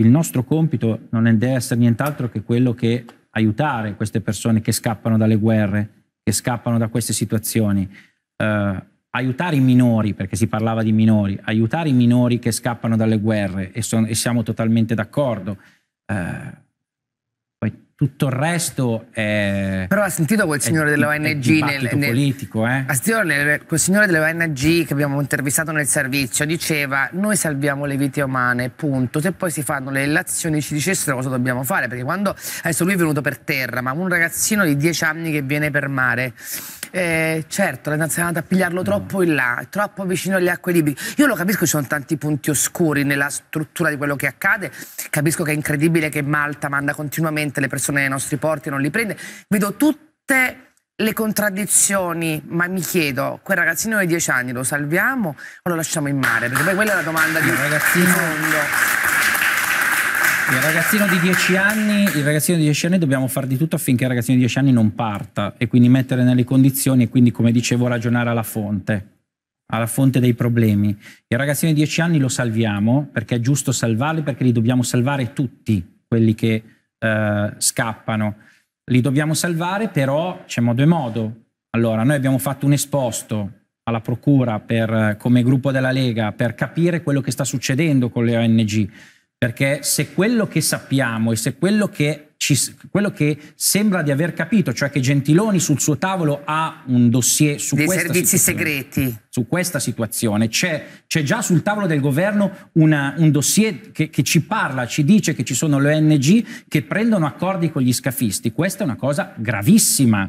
Il nostro compito non deve essere nient'altro che quello che aiutare queste persone che scappano dalle guerre, che scappano da queste situazioni, eh, aiutare i minori, perché si parlava di minori, aiutare i minori che scappano dalle guerre e, son, e siamo totalmente d'accordo. Eh, tutto il resto è. Però ha sentito quel signore è, dell'ONG nel, nel, politico, eh? Ha ah, sentito nel, quel signore dell'ONG che abbiamo intervistato nel servizio, diceva: Noi salviamo le vite umane, punto. Se poi si fanno le relazioni ci dicessero cosa dobbiamo fare, perché quando adesso lui è venuto per terra, ma un ragazzino di 10 anni che viene per mare. Eh, certo, l'hanno andato a pigliarlo mm. troppo in là, troppo vicino alle acque libiche. Io lo capisco, ci sono tanti punti oscuri nella struttura di quello che accade. Capisco che è incredibile che Malta manda continuamente le persone persone ai nostri porti non li prende. Vedo tutte le contraddizioni, ma mi chiedo, quel ragazzino di 10 anni lo salviamo o lo lasciamo in mare? Perché poi quella è la domanda di ragazzino... fondo. Il ragazzino, di 10 anni, il ragazzino di 10 anni dobbiamo fare di tutto affinché il ragazzino di 10 anni non parta e quindi mettere nelle condizioni e quindi come dicevo ragionare alla fonte, alla fonte dei problemi. Il ragazzino di 10 anni lo salviamo perché è giusto salvarli perché li dobbiamo salvare tutti quelli che eh, scappano. Li dobbiamo salvare, però c'è modo e modo. Allora, noi abbiamo fatto un esposto alla Procura per, come gruppo della Lega per capire quello che sta succedendo con le ONG, perché se quello che sappiamo e se quello che ci, quello che sembra di aver capito, cioè che Gentiloni sul suo tavolo ha un dossier su Dei questa servizi segreti. Su questa situazione c'è, c'è, già sul tavolo del governo una, un dossier che, che, ci parla, ci dice che ci sono le ONG che prendono accordi con gli scafisti. Questa è una cosa gravissima.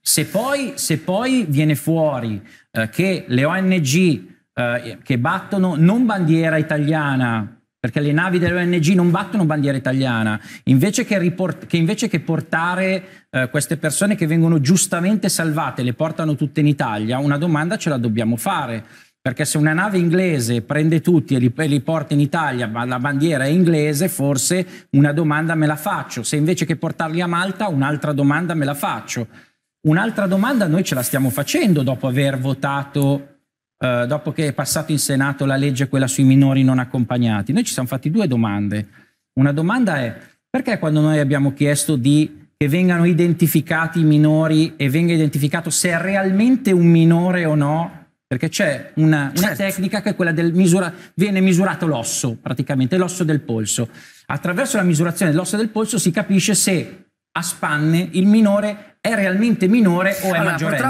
Se poi, se poi viene fuori eh, che le ONG eh, che battono non bandiera italiana, perché le navi dell'ONG non battono bandiera italiana, invece che, riport- che, invece che portare eh, queste persone che vengono giustamente salvate, le portano tutte in Italia, una domanda ce la dobbiamo fare, perché se una nave inglese prende tutti e li, e li porta in Italia, ma la bandiera è inglese, forse una domanda me la faccio, se invece che portarli a Malta un'altra domanda me la faccio. Un'altra domanda noi ce la stiamo facendo dopo aver votato eh, dopo che è passato in Senato la legge quella sui minori non accompagnati, noi ci siamo fatti due domande. Una domanda è perché quando noi abbiamo chiesto di che vengano identificati i minori e venga identificato se è realmente un minore o no, perché c'è una, una certo. tecnica che è quella del misura, viene misurato l'osso, praticamente l'osso del polso. Attraverso la misurazione dell'osso del polso si capisce se a spanne il minore è realmente minore o è allora, maggiorenne.